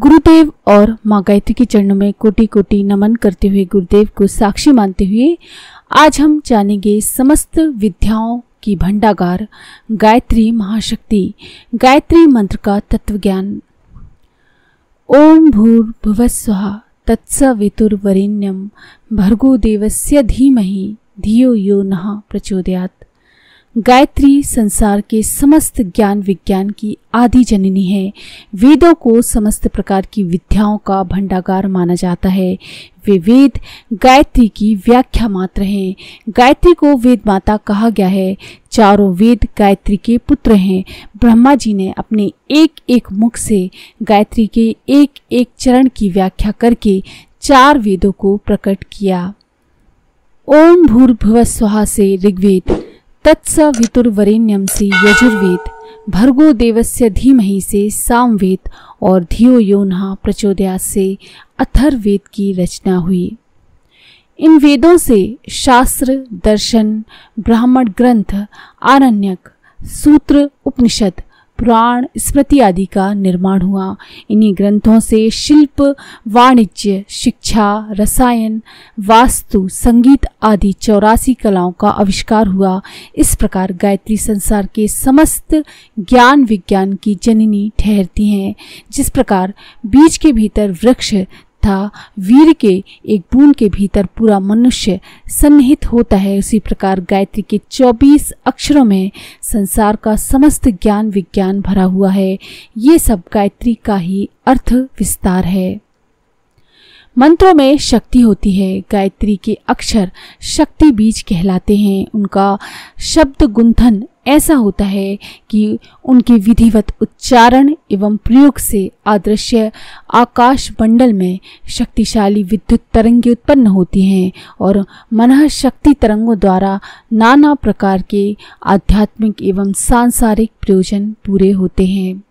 गुरुदेव और माँ गायत्री के चरणों में कोटि कोटि नमन करते हुए गुरुदेव को साक्षी मानते हुए आज हम जानेंगे समस्त विद्याओं की भंडागार गायत्री महाशक्ति गायत्री मंत्र का तत्व ज्ञान ओम भूर्भुव स्वाहा तत्सवितुर्वरेण्यम भर्गो देवस्य धीमहि धियो यो न प्रचोदयात गायत्री संसार के समस्त ज्ञान विज्ञान की आदि जननी है वेदों को समस्त प्रकार की विद्याओं का भंडागार माना जाता है वे वेद गायत्री की व्याख्या मात्र हैं गायत्री को वेद माता कहा गया है चारों वेद गायत्री के पुत्र हैं ब्रह्मा जी ने अपने एक एक मुख से गायत्री के एक एक चरण की व्याख्या करके चार वेदों को प्रकट किया ओम भूर्भुव स्वाहा से ऋग्वेद तत्सवितुर्वरेण्यम से यजुर्वेद भर्गो देवस्य धीमहि से सामवेद और धियो योना प्रचोदया से अथर्वेद की रचना हुई इन वेदों से शास्त्र दर्शन ब्राह्मण ग्रंथ आरण्यक सूत्र उपनिषद पुराण स्मृति आदि का निर्माण हुआ इन्हीं ग्रंथों से शिल्प वाणिज्य शिक्षा रसायन वास्तु संगीत आदि चौरासी कलाओं का आविष्कार हुआ इस प्रकार गायत्री संसार के समस्त ज्ञान विज्ञान की जननी ठहरती हैं जिस प्रकार बीज के भीतर वृक्ष तथा वीर के एक बूंद के भीतर पूरा मनुष्य सन्निहित होता है उसी प्रकार गायत्री के 24 अक्षरों में संसार का समस्त ज्ञान विज्ञान भरा हुआ है ये सब गायत्री का ही अर्थ विस्तार है मंत्रों में शक्ति होती है गायत्री के अक्षर शक्ति बीज कहलाते हैं उनका शब्द गुंथन ऐसा होता है कि उनके विधिवत उच्चारण एवं प्रयोग से अदृश्य आकाशमंडल में शक्तिशाली विद्युत तरंगे उत्पन्न होती हैं और मन शक्ति तरंगों द्वारा नाना प्रकार के आध्यात्मिक एवं सांसारिक प्रयोजन पूरे होते हैं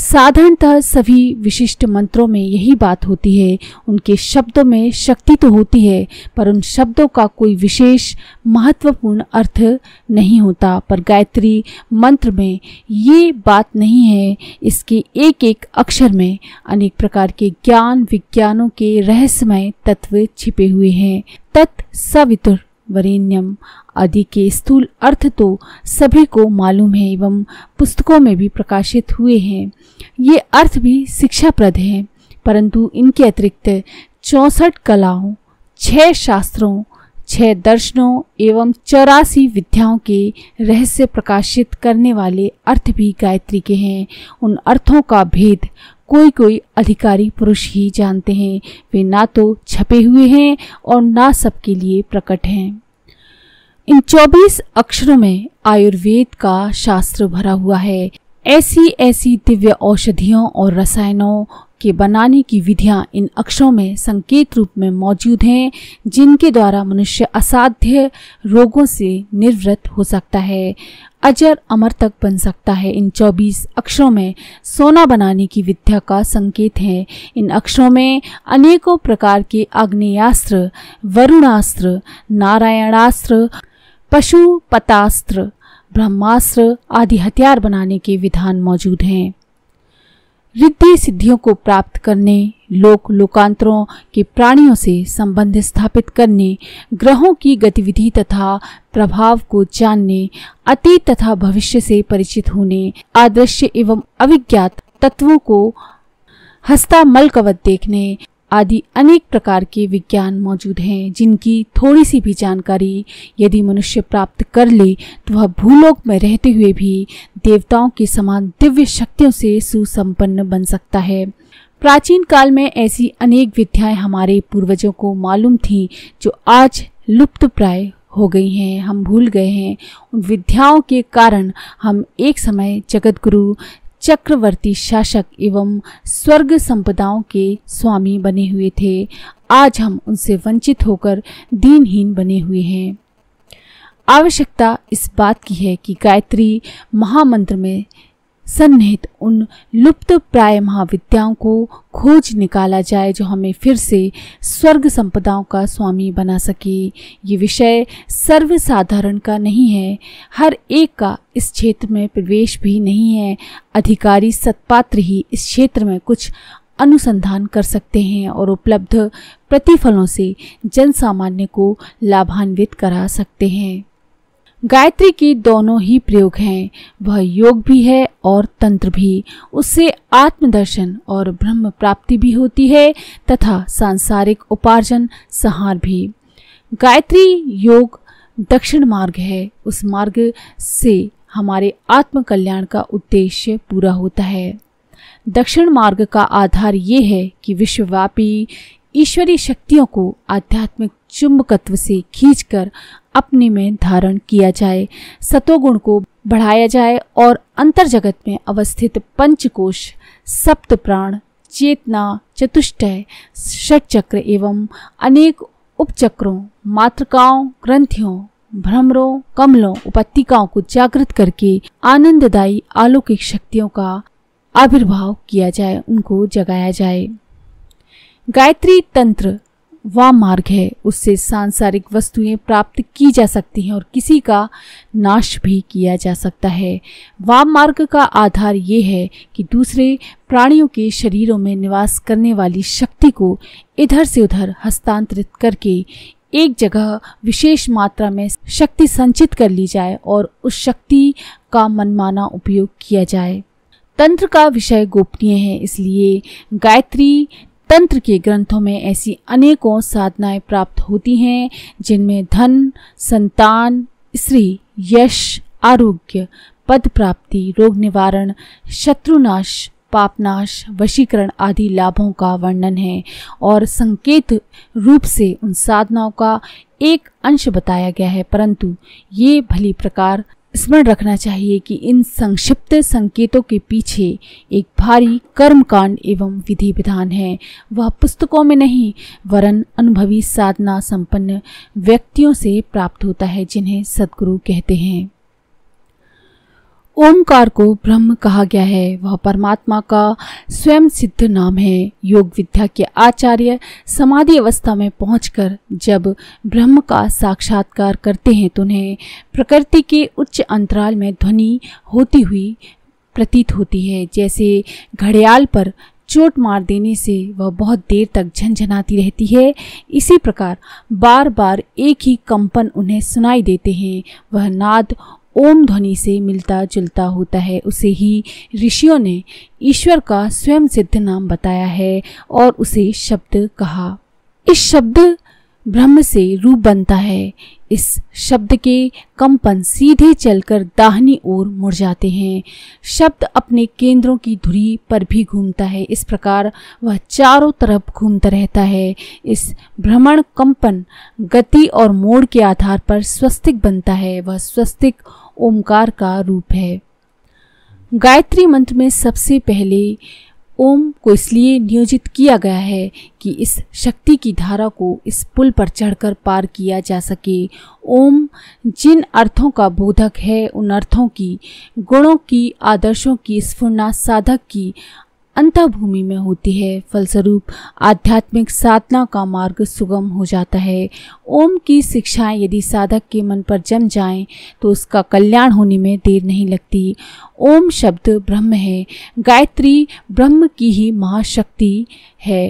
साधारणतः सभी विशिष्ट मंत्रों में यही बात होती है उनके शब्दों में शक्ति तो होती है पर उन शब्दों का कोई विशेष महत्वपूर्ण अर्थ नहीं होता पर गायत्री मंत्र में ये बात नहीं है इसके एक एक अक्षर में अनेक प्रकार के ज्ञान विज्ञानों के रहस्यमय तत्व छिपे हुए हैं तत् सवितुर वरेण्यम आदि के स्थूल अर्थ तो सभी को मालूम है एवं पुस्तकों में भी प्रकाशित हुए हैं ये अर्थ भी शिक्षाप्रद हैं परंतु इनके अतिरिक्त चौंसठ कलाओं छः शास्त्रों छह दर्शनों एवं चौरासी विद्याओं के रहस्य प्रकाशित करने वाले अर्थ भी गायत्री के हैं उन अर्थों का भेद कोई कोई अधिकारी पुरुष ही जानते हैं वे ना तो छपे हुए हैं और ना सबके लिए प्रकट हैं इन 24 अक्षरों में आयुर्वेद का शास्त्र भरा हुआ है ऐसी ऐसी दिव्य औषधियों और रसायनों के बनाने की विधियां इन अक्षरों में संकेत रूप में मौजूद हैं जिनके द्वारा मनुष्य असाध्य रोगों से निवृत्त हो सकता है अजर अमर तक बन सकता है इन 24 अक्षरों में सोना बनाने की विद्या का संकेत है इन अक्षरों में अनेकों प्रकार के अग्नेस्त्र वरुणास्त्र नारायणास्त्र पशु पतास्त्र ब्रह्मास्त्र आदि हथियार बनाने के विधान मौजूद हैं रिद्धि सिद्धियों को प्राप्त करने लोक लोकांतरों के प्राणियों से संबंध स्थापित करने ग्रहों की गतिविधि तथा प्रभाव को जानने अतीत तथा भविष्य से परिचित होने आदृश्य एवं अविज्ञात तत्वों को हस्तामल कवत देखने आदि अनेक प्रकार के विज्ञान मौजूद हैं जिनकी थोड़ी सी भी जानकारी यदि मनुष्य प्राप्त कर ले तो वह भूलोक में रहते हुए भी देवताओं के समान दिव्य शक्तियों से सुसंपन्न बन सकता है प्राचीन काल में ऐसी अनेक विद्याएं हमारे पूर्वजों को मालूम थीं जो आज लुप्त प्राय हो गई हैं हम भूल गए हैं उन विद्याओं के कारण हम एक समय जगत गुरु चक्रवर्ती शासक एवं स्वर्ग संपदाओं के स्वामी बने हुए थे आज हम उनसे वंचित होकर दीनहीन बने हुए हैं आवश्यकता इस बात की है कि गायत्री महामंत्र में सन्निहित उन लुप्त प्राय महाविद्याओं को खोज निकाला जाए जो हमें फिर से स्वर्ग संपदाओं का स्वामी बना सके ये विषय सर्वसाधारण का नहीं है हर एक का इस क्षेत्र में प्रवेश भी नहीं है अधिकारी सत्पात्र ही इस क्षेत्र में कुछ अनुसंधान कर सकते हैं और उपलब्ध प्रतिफलों से जन सामान्य को लाभान्वित करा सकते हैं गायत्री की दोनों ही प्रयोग हैं वह योग भी है और तंत्र भी उससे आत्मदर्शन और ब्रह्म प्राप्ति भी होती है तथा सांसारिक उपार्जन संहार भी गायत्री योग दक्षिण मार्ग है उस मार्ग से हमारे आत्म कल्याण का उद्देश्य पूरा होता है दक्षिण मार्ग का आधार ये है कि विश्वव्यापी ईश्वरीय शक्तियों को आध्यात्मिक चुंबकत्व से खींचकर अपने में धारण किया जाए सतोगुण को बढ़ाया जाए और अंतर जगत में अवस्थित पंचकोश सप्त प्राण चेतना चतुष्टय षटचक्र एवं अनेक उपचक्रों मातृकाओं ग्रंथियों भ्रमरों कमलों उपत्तिकाओं को जागृत करके आनंददायी आलौकिक शक्तियों का आविर्भाव किया जाए उनको जगाया जाए गायत्री तंत्र वा मार्ग है उससे सांसारिक वस्तुएं प्राप्त की जा सकती हैं और किसी का नाश भी किया जा सकता है वाम मार्ग का आधार ये है कि दूसरे प्राणियों के शरीरों में निवास करने वाली शक्ति को इधर से उधर हस्तांतरित करके एक जगह विशेष मात्रा में शक्ति संचित कर ली जाए और उस शक्ति का मनमाना उपयोग किया जाए तंत्र का विषय गोपनीय है इसलिए गायत्री तंत्र के ग्रंथों में ऐसी अनेकों साधनाएं प्राप्त होती हैं जिनमें धन संतान स्त्री यश आरोग्य पद प्राप्ति रोग निवारण शत्रुनाश पापनाश वशीकरण आदि लाभों का वर्णन है और संकेत रूप से उन साधनाओं का एक अंश बताया गया है परंतु ये भली प्रकार स्मरण रखना चाहिए कि इन संक्षिप्त संकेतों के पीछे एक भारी कर्मकांड एवं विधि विधान है वह पुस्तकों में नहीं वरन अनुभवी साधना संपन्न व्यक्तियों से प्राप्त होता है जिन्हें सदगुरु कहते हैं ओमकार को ब्रह्म कहा गया है वह परमात्मा का स्वयं सिद्ध नाम है योग विद्या के आचार्य समाधि अवस्था में पहुंचकर जब ब्रह्म का साक्षात्कार करते हैं तो उन्हें प्रकृति के उच्च अंतराल में ध्वनि होती हुई प्रतीत होती है जैसे घड़ियाल पर चोट मार देने से वह बहुत देर तक झंझनाती रहती है इसी प्रकार बार बार एक ही कंपन उन्हें सुनाई देते हैं वह नाद ओम ध्वनि से मिलता जुलता होता है उसे ही ऋषियों ने ईश्वर का स्वयं सिद्ध नाम बताया है और उसे शब्द कहा इस शब्द ब्रह्म से रूप बनता है इस शब्द के कंपन सीधे चलकर दाहिनी ओर मुड़ जाते हैं शब्द अपने केंद्रों की धुरी पर भी घूमता है इस प्रकार वह चारों तरफ घूमता रहता है इस भ्रमण कंपन गति और मोड़ के आधार पर स्वस्तिक बनता है वह स्वस्तिक ओमकार का रूप है गायत्री मंत्र में सबसे पहले ओम को इसलिए नियोजित किया गया है कि इस शक्ति की धारा को इस पुल पर चढ़कर पार किया जा सके ओम जिन अर्थों का बोधक है उन अर्थों की गुणों की आदर्शों की स्फुर्णा साधक की अंतभूमि में होती है फलस्वरूप आध्यात्मिक साधना का मार्ग सुगम हो जाता है ओम की शिक्षाएं यदि साधक के मन पर जम जाएं तो उसका कल्याण होने में देर नहीं लगती ओम शब्द ब्रह्म है गायत्री ब्रह्म की ही महाशक्ति है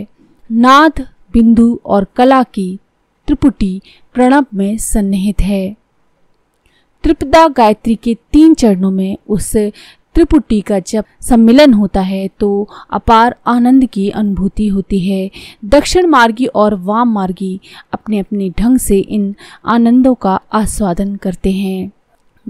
नाद बिंदु और कला की त्रिपुटी प्रणब में सन्निहित है त्रिपदा गायत्री के तीन चरणों में उस त्रिपुटी का जब सम्मिलन होता है तो अपार आनंद की अनुभूति होती है दक्षिण मार्गी और वाम मार्गी अपने अपने ढंग से इन आनंदों का आस्वादन करते हैं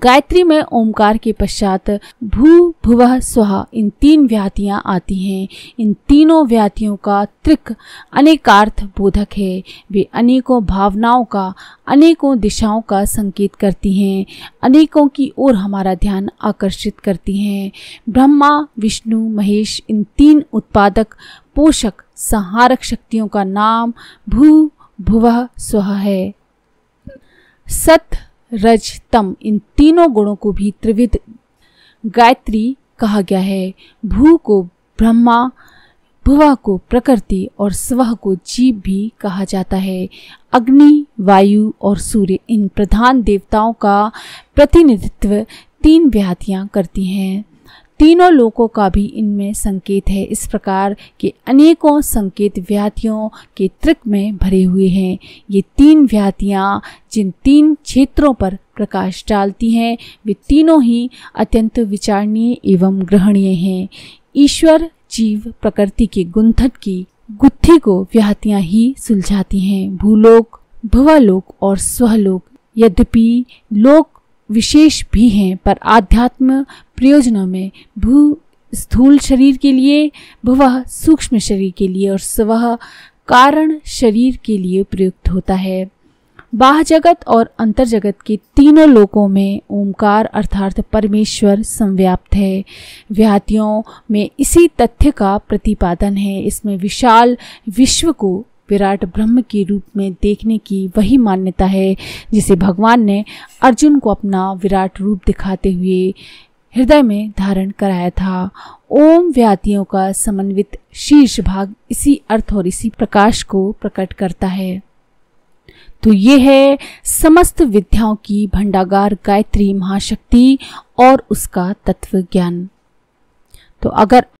गायत्री में ओमकार के पश्चात भू भुव स्वाहा इन तीन व्यातियाँ आती हैं इन तीनों व्यातियों का त्रिक अनेकार्थ बोधक है वे अनेकों भावनाओं का अनेकों दिशाओं का संकेत करती हैं अनेकों की ओर हमारा ध्यान आकर्षित करती हैं ब्रह्मा विष्णु महेश इन तीन उत्पादक पोषक संहारक शक्तियों का नाम भू भुव स्व है सत्य रज तम इन तीनों गुणों को भी त्रिविध गायत्री कहा गया है भू को ब्रह्मा भुवा को प्रकृति और स्व को जीव भी कहा जाता है अग्नि वायु और सूर्य इन प्रधान देवताओं का प्रतिनिधित्व तीन व्याधियाँ करती हैं तीनों लोकों का भी इनमें संकेत है इस प्रकार के अनेकों संकेत व्यातियों के त्रिक में भरे हुए हैं ये तीन व्यातियाँ जिन तीन क्षेत्रों पर प्रकाश डालती हैं वे तीनों ही अत्यंत विचारणीय एवं ग्रहणीय हैं ईश्वर जीव प्रकृति के गुंथट की गुत्थी को व्याहतियाँ ही सुलझाती हैं भूलोक भुवालोक और स्वलोक यद्यपि लोक विशेष भी हैं पर आध्यात्म प्रयोजनों में भू स्थूल शरीर के लिए भुवह सूक्ष्म शरीर के लिए और स्वह कारण शरीर के लिए प्रयुक्त होता है बाह जगत और अंतर जगत के तीनों लोकों में ओंकार अर्थात परमेश्वर संव्याप्त है व्यातियों में इसी तथ्य का प्रतिपादन है इसमें विशाल विश्व को विराट ब्रह्म के रूप में देखने की वही मान्यता है जिसे भगवान ने अर्जुन को अपना विराट रूप दिखाते हुए हृदय में धारण कराया था ओम व्यातियों का समन्वित शीर्ष भाग इसी अर्थ और इसी प्रकाश को प्रकट करता है तो ये है समस्त विद्याओं की भंडागार गायत्री महाशक्ति और उसका तत्व ज्ञान तो अगर